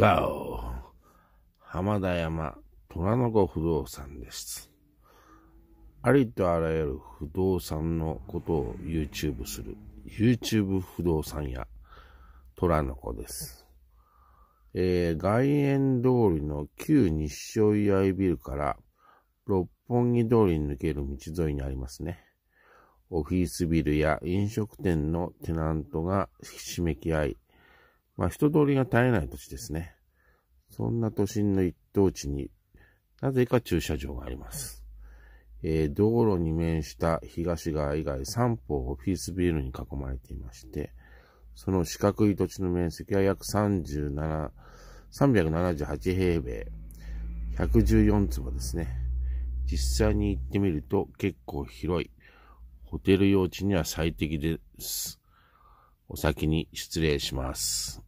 ガオ浜田山虎の子不動産です。ありとあらゆる不動産のことを YouTube する YouTube 不動産屋虎の子です。えー、外苑通りの旧日照岩井ビルから六本木通りに抜ける道沿いにありますね。オフィスビルや飲食店のテナントがひしめき合い、まあ人通りが絶えない土地ですね。そんな都心の一等地になぜか駐車場があります。えー、道路に面した東側以外3方オフィスビルに囲まれていまして、その四角い土地の面積は約37、378平米、114坪ですね。実際に行ってみると結構広い。ホテル用地には最適です。お先に失礼します。